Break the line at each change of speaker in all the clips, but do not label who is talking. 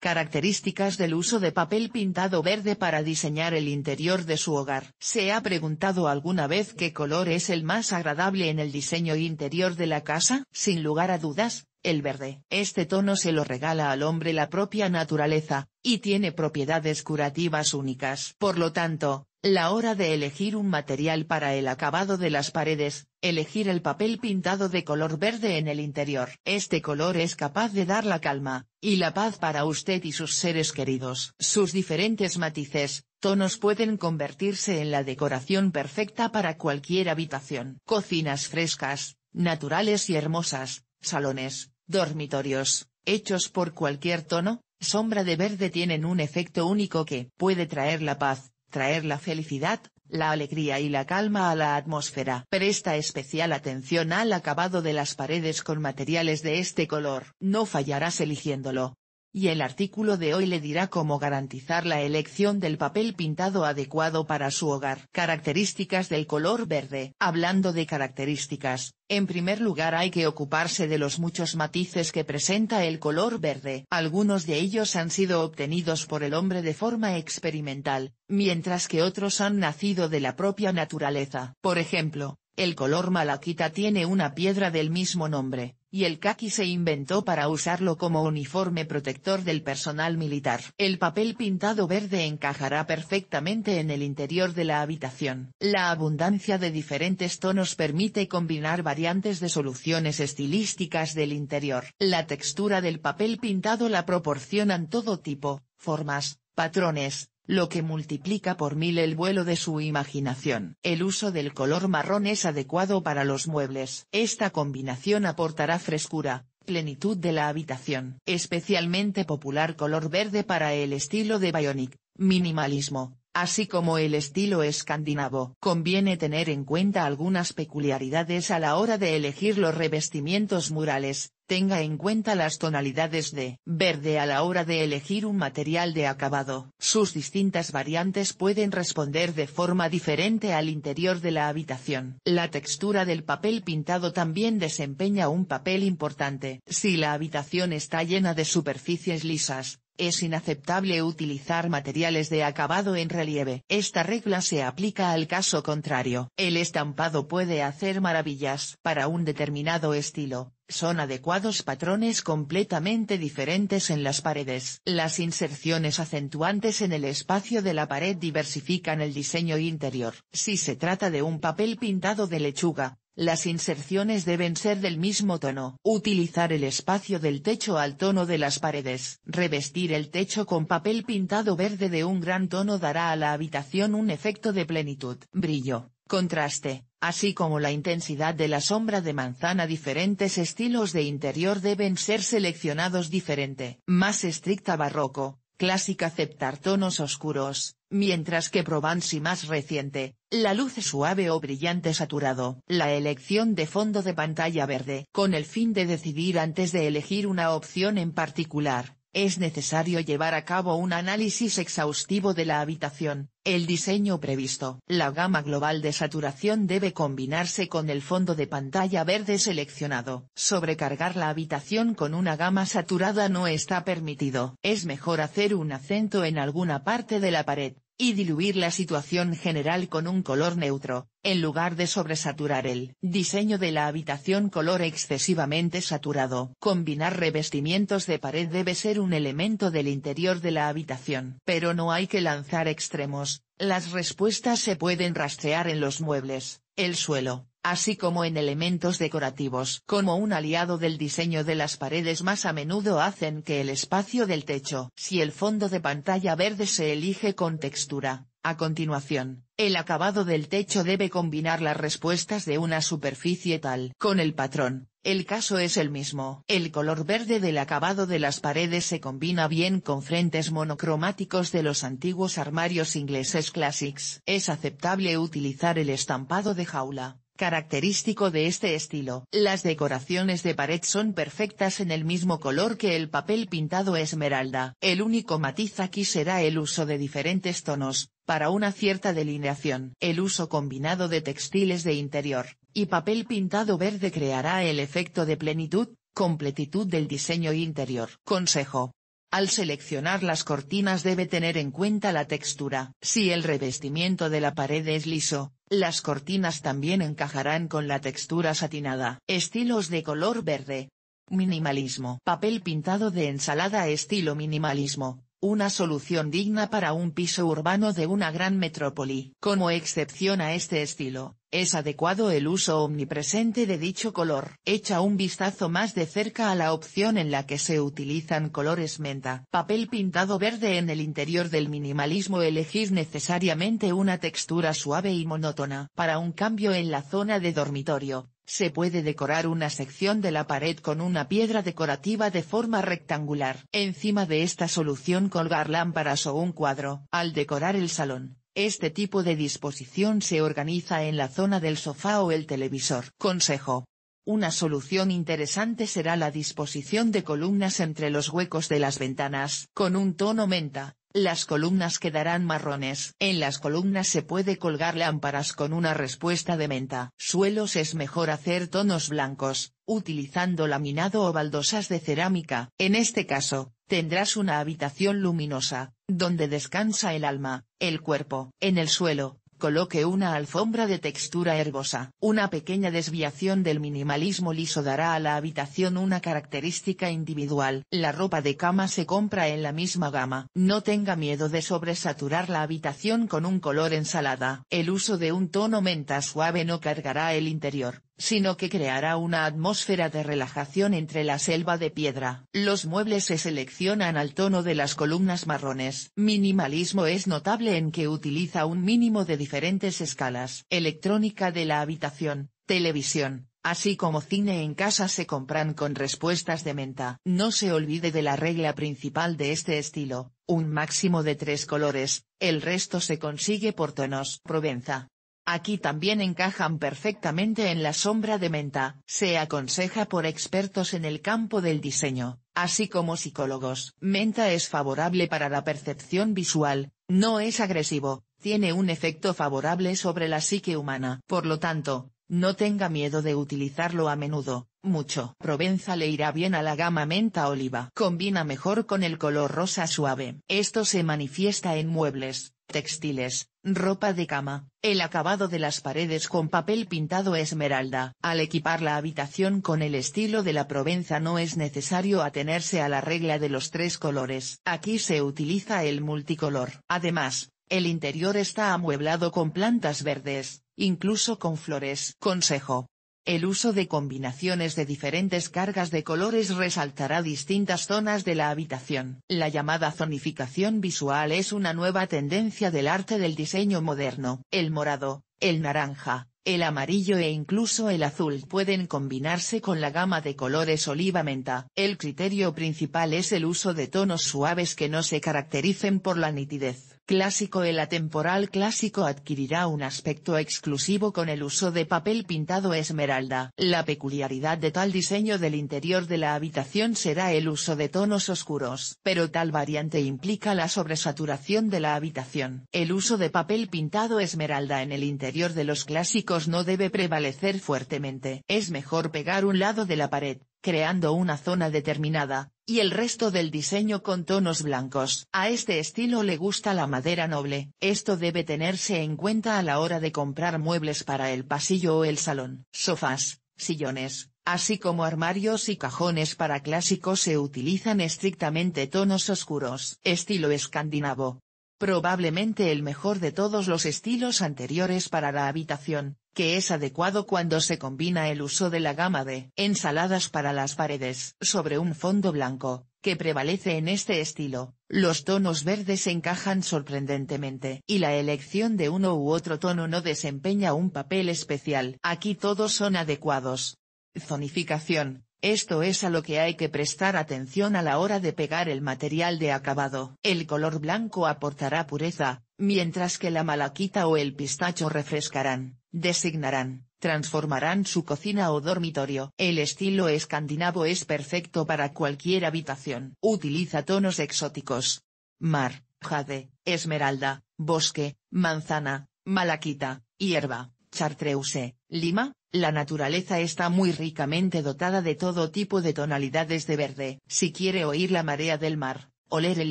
Características del uso de papel pintado verde para diseñar el interior de su hogar. ¿Se ha preguntado alguna vez qué color es el más agradable en el diseño interior de la casa? Sin lugar a dudas, el verde. Este tono se lo regala al hombre la propia naturaleza, y tiene propiedades curativas únicas. Por lo tanto, la hora de elegir un material para el acabado de las paredes, elegir el papel pintado de color verde en el interior. Este color es capaz de dar la calma, y la paz para usted y sus seres queridos. Sus diferentes matices, tonos pueden convertirse en la decoración perfecta para cualquier habitación. Cocinas frescas, naturales y hermosas, salones, dormitorios, hechos por cualquier tono, sombra de verde tienen un efecto único que puede traer la paz traer la felicidad, la alegría y la calma a la atmósfera. Presta especial atención al acabado de las paredes con materiales de este color. No fallarás eligiéndolo y el artículo de hoy le dirá cómo garantizar la elección del papel pintado adecuado para su hogar. Características del color verde. Hablando de características, en primer lugar hay que ocuparse de los muchos matices que presenta el color verde. Algunos de ellos han sido obtenidos por el hombre de forma experimental, mientras que otros han nacido de la propia naturaleza. Por ejemplo, el color malaquita tiene una piedra del mismo nombre, y el khaki se inventó para usarlo como uniforme protector del personal militar. El papel pintado verde encajará perfectamente en el interior de la habitación. La abundancia de diferentes tonos permite combinar variantes de soluciones estilísticas del interior. La textura del papel pintado la proporcionan todo tipo, formas, patrones, lo que multiplica por mil el vuelo de su imaginación. El uso del color marrón es adecuado para los muebles. Esta combinación aportará frescura, plenitud de la habitación. Especialmente popular color verde para el estilo de Bionic, minimalismo, así como el estilo escandinavo. Conviene tener en cuenta algunas peculiaridades a la hora de elegir los revestimientos murales, Tenga en cuenta las tonalidades de verde a la hora de elegir un material de acabado. Sus distintas variantes pueden responder de forma diferente al interior de la habitación. La textura del papel pintado también desempeña un papel importante. Si la habitación está llena de superficies lisas, es inaceptable utilizar materiales de acabado en relieve. Esta regla se aplica al caso contrario. El estampado puede hacer maravillas para un determinado estilo, son adecuados patrones completamente diferentes en las paredes. Las inserciones acentuantes en el espacio de la pared diversifican el diseño interior. Si se trata de un papel pintado de lechuga, las inserciones deben ser del mismo tono. Utilizar el espacio del techo al tono de las paredes. Revestir el techo con papel pintado verde de un gran tono dará a la habitación un efecto de plenitud. Brillo, contraste, así como la intensidad de la sombra de manzana. Diferentes estilos de interior deben ser seleccionados diferente. Más estricta barroco, Clásica aceptar tonos oscuros, mientras que si más reciente, la luz suave o brillante saturado. La elección de fondo de pantalla verde, con el fin de decidir antes de elegir una opción en particular, es necesario llevar a cabo un análisis exhaustivo de la habitación, el diseño previsto. La gama global de saturación debe combinarse con el fondo de pantalla verde seleccionado. Sobrecargar la habitación con una gama saturada no está permitido. Es mejor hacer un acento en alguna parte de la pared, y diluir la situación general con un color neutro, en lugar de sobresaturar el diseño de la habitación color excesivamente saturado. Combinar revestimientos de pared debe ser un elemento del interior de la habitación. Pero no hay que lanzar extremos, las respuestas se pueden rastrear en los muebles, el suelo, así como en elementos decorativos. Como un aliado del diseño de las paredes más a menudo hacen que el espacio del techo. Si el fondo de pantalla verde se elige con textura, a continuación, el acabado del techo debe combinar las respuestas de una superficie tal con el patrón, el caso es el mismo. El color verde del acabado de las paredes se combina bien con frentes monocromáticos de los antiguos armarios ingleses classics. Es aceptable utilizar el estampado de jaula, Característico de este estilo. Las decoraciones de pared son perfectas en el mismo color que el papel pintado esmeralda. El único matiz aquí será el uso de diferentes tonos, para una cierta delineación. El uso combinado de textiles de interior, y papel pintado verde creará el efecto de plenitud, completitud del diseño interior. Consejo. Al seleccionar las cortinas debe tener en cuenta la textura. Si el revestimiento de la pared es liso, las cortinas también encajarán con la textura satinada. Estilos de color verde. Minimalismo. Papel pintado de ensalada estilo minimalismo una solución digna para un piso urbano de una gran metrópoli. Como excepción a este estilo, es adecuado el uso omnipresente de dicho color. Echa un vistazo más de cerca a la opción en la que se utilizan colores menta. Papel pintado verde en el interior del minimalismo elegir necesariamente una textura suave y monótona. Para un cambio en la zona de dormitorio, se puede decorar una sección de la pared con una piedra decorativa de forma rectangular. Encima de esta solución colgar lámparas o un cuadro. Al decorar el salón, este tipo de disposición se organiza en la zona del sofá o el televisor. Consejo. Una solución interesante será la disposición de columnas entre los huecos de las ventanas, con un tono menta, las columnas quedarán marrones. En las columnas se puede colgar lámparas con una respuesta de menta. Suelos es mejor hacer tonos blancos, utilizando laminado o baldosas de cerámica. En este caso, tendrás una habitación luminosa, donde descansa el alma, el cuerpo. En el suelo, Coloque una alfombra de textura herbosa. Una pequeña desviación del minimalismo liso dará a la habitación una característica individual. La ropa de cama se compra en la misma gama. No tenga miedo de sobresaturar la habitación con un color ensalada. El uso de un tono menta suave no cargará el interior sino que creará una atmósfera de relajación entre la selva de piedra. Los muebles se seleccionan al tono de las columnas marrones. Minimalismo es notable en que utiliza un mínimo de diferentes escalas. Electrónica de la habitación, televisión, así como cine en casa se compran con respuestas de menta. No se olvide de la regla principal de este estilo, un máximo de tres colores, el resto se consigue por tonos. Provenza. Aquí también encajan perfectamente en la sombra de menta. Se aconseja por expertos en el campo del diseño, así como psicólogos. Menta es favorable para la percepción visual, no es agresivo, tiene un efecto favorable sobre la psique humana. Por lo tanto, no tenga miedo de utilizarlo a menudo. Mucho. Provenza le irá bien a la gama menta oliva. Combina mejor con el color rosa suave. Esto se manifiesta en muebles, textiles, ropa de cama, el acabado de las paredes con papel pintado esmeralda. Al equipar la habitación con el estilo de la Provenza no es necesario atenerse a la regla de los tres colores. Aquí se utiliza el multicolor. Además, el interior está amueblado con plantas verdes, incluso con flores. Consejo, el uso de combinaciones de diferentes cargas de colores resaltará distintas zonas de la habitación. La llamada zonificación visual es una nueva tendencia del arte del diseño moderno. El morado, el naranja, el amarillo e incluso el azul pueden combinarse con la gama de colores oliva menta. El criterio principal es el uso de tonos suaves que no se caractericen por la nitidez clásico El atemporal clásico adquirirá un aspecto exclusivo con el uso de papel pintado esmeralda. La peculiaridad de tal diseño del interior de la habitación será el uso de tonos oscuros. Pero tal variante implica la sobresaturación de la habitación. El uso de papel pintado esmeralda en el interior de los clásicos no debe prevalecer fuertemente. Es mejor pegar un lado de la pared, creando una zona determinada, y el resto del diseño con tonos blancos. A este estilo le gusta la madera noble. Esto debe tenerse en cuenta a la hora de comprar muebles para el pasillo o el salón. Sofás, sillones, así como armarios y cajones para clásicos se utilizan estrictamente tonos oscuros. Estilo escandinavo. Probablemente el mejor de todos los estilos anteriores para la habitación, que es adecuado cuando se combina el uso de la gama de ensaladas para las paredes sobre un fondo blanco, que prevalece en este estilo, los tonos verdes encajan sorprendentemente y la elección de uno u otro tono no desempeña un papel especial. Aquí todos son adecuados. Zonificación, esto es a lo que hay que prestar atención a la hora de pegar el material de acabado. El color blanco aportará pureza, mientras que la malaquita o el pistacho refrescarán. Designarán, transformarán su cocina o dormitorio. El estilo escandinavo es perfecto para cualquier habitación. Utiliza tonos exóticos. Mar, jade, esmeralda, bosque, manzana, malaquita, hierba, chartreuse, lima, la naturaleza está muy ricamente dotada de todo tipo de tonalidades de verde. Si quiere oír la marea del mar, oler el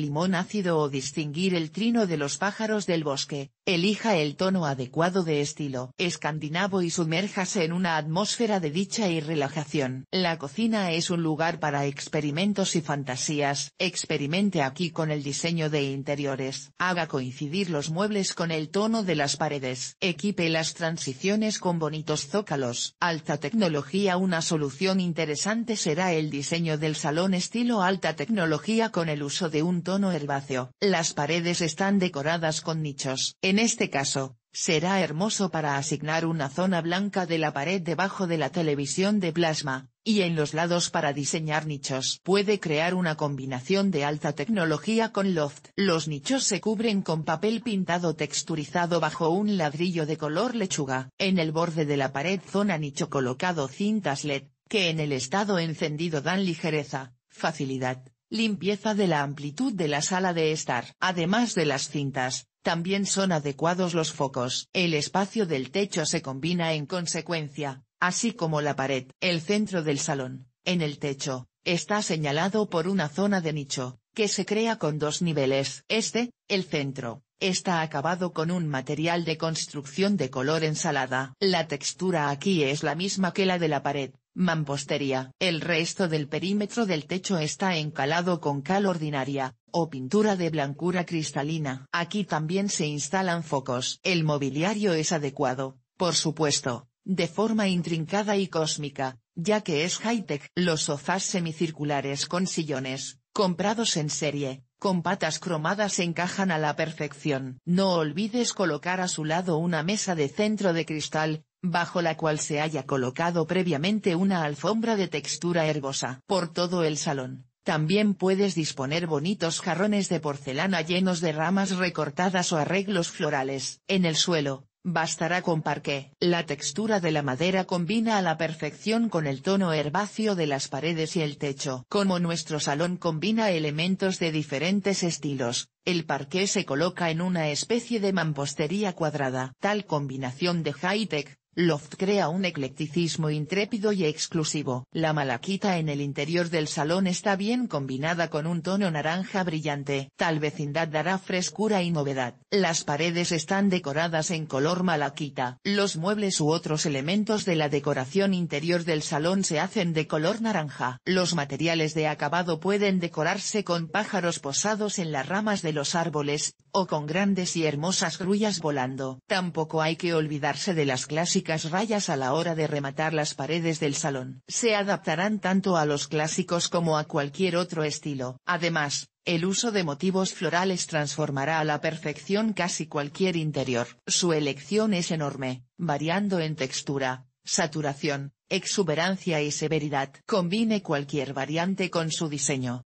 limón ácido o distinguir el trino de los pájaros del bosque, Elija el tono adecuado de estilo escandinavo y sumérjase en una atmósfera de dicha y relajación. La cocina es un lugar para experimentos y fantasías. Experimente aquí con el diseño de interiores. Haga coincidir los muebles con el tono de las paredes. Equipe las transiciones con bonitos zócalos. Alta tecnología Una solución interesante será el diseño del salón estilo alta tecnología con el uso de un tono herbáceo. Las paredes están decoradas con nichos. En en este caso, será hermoso para asignar una zona blanca de la pared debajo de la televisión de plasma, y en los lados para diseñar nichos. Puede crear una combinación de alta tecnología con loft. Los nichos se cubren con papel pintado texturizado bajo un ladrillo de color lechuga. En el borde de la pared zona nicho colocado cintas LED, que en el estado encendido dan ligereza, facilidad, limpieza de la amplitud de la sala de estar. Además de las cintas, también son adecuados los focos. El espacio del techo se combina en consecuencia, así como la pared. El centro del salón, en el techo, está señalado por una zona de nicho, que se crea con dos niveles. Este, el centro, está acabado con un material de construcción de color ensalada. La textura aquí es la misma que la de la pared, mampostería. El resto del perímetro del techo está encalado con cal ordinaria, o pintura de blancura cristalina. Aquí también se instalan focos. El mobiliario es adecuado, por supuesto, de forma intrincada y cósmica, ya que es high-tech. Los sofás semicirculares con sillones, comprados en serie, con patas cromadas encajan a la perfección. No olvides colocar a su lado una mesa de centro de cristal, bajo la cual se haya colocado previamente una alfombra de textura herbosa. Por todo el salón, también puedes disponer bonitos jarrones de porcelana llenos de ramas recortadas o arreglos florales. En el suelo, bastará con parqué. La textura de la madera combina a la perfección con el tono herbáceo de las paredes y el techo. Como nuestro salón combina elementos de diferentes estilos, el parqué se coloca en una especie de mampostería cuadrada. Tal combinación de high-tech, Loft crea un eclecticismo intrépido y exclusivo. La malaquita en el interior del salón está bien combinada con un tono naranja brillante. Tal vecindad dará frescura y novedad. Las paredes están decoradas en color malaquita. Los muebles u otros elementos de la decoración interior del salón se hacen de color naranja. Los materiales de acabado pueden decorarse con pájaros posados en las ramas de los árboles, o con grandes y hermosas grullas volando. Tampoco hay que olvidarse de las clásicas rayas a la hora de rematar las paredes del salón. Se adaptarán tanto a los clásicos como a cualquier otro estilo. Además, el uso de motivos florales transformará a la perfección casi cualquier interior. Su elección es enorme, variando en textura, saturación, exuberancia y severidad. Combine cualquier variante con su diseño,